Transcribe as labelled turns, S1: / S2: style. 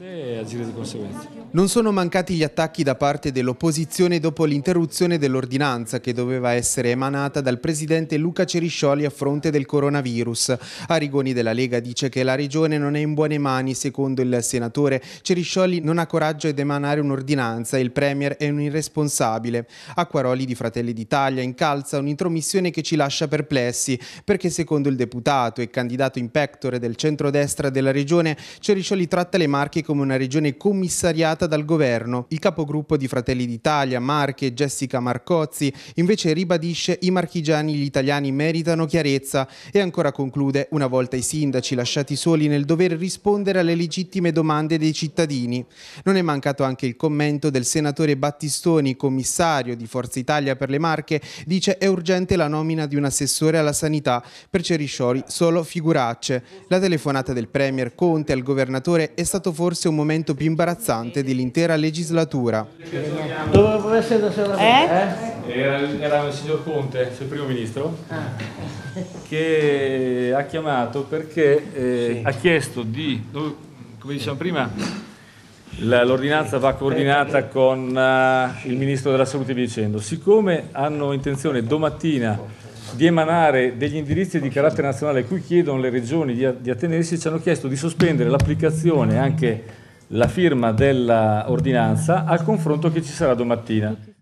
S1: e agire di conseguenza.
S2: Non sono mancati gli attacchi da parte dell'opposizione dopo l'interruzione dell'ordinanza che doveva essere emanata dal presidente Luca Ceriscioli a fronte del coronavirus. Arigoni della Lega dice che la regione non è in buone mani, secondo il senatore Ceriscioli non ha coraggio ad emanare un'ordinanza e il premier è un irresponsabile. Acquaroli di Fratelli d'Italia incalza un'intromissione che ci lascia perplessi perché secondo il deputato e candidato in pectore del centrodestra della regione Ceriscioli tratta le marche Marche come una regione commissariata dal governo. Il capogruppo di Fratelli d'Italia, Marche, Jessica Marcozzi, invece ribadisce i marchigiani e gli italiani meritano chiarezza e ancora conclude una volta i sindaci lasciati soli nel dover rispondere alle legittime domande dei cittadini. Non è mancato anche il commento del senatore Battistoni, commissario di Forza Italia per le Marche, dice è urgente la nomina di un assessore alla sanità, per Cerisciori solo figuracce. La telefonata del premier Conte al governatore è stato forse un momento più imbarazzante dell'intera legislatura. Dove essere da sera? Eh?
S1: eh? Era, era, il signor Conte, il primo ministro, ah. che ha chiamato perché eh, sì. ha chiesto di, oh, come dicevamo prima, l'ordinanza va coordinata con uh, il ministro della salute e dicendo, siccome hanno intenzione domattina di emanare degli indirizzi di carattere nazionale a cui chiedono le regioni di, attenersi, ci hanno chiesto di sospendere l'applicazione anche la firma dell'ordinanza al confronto che ci sarà domattina.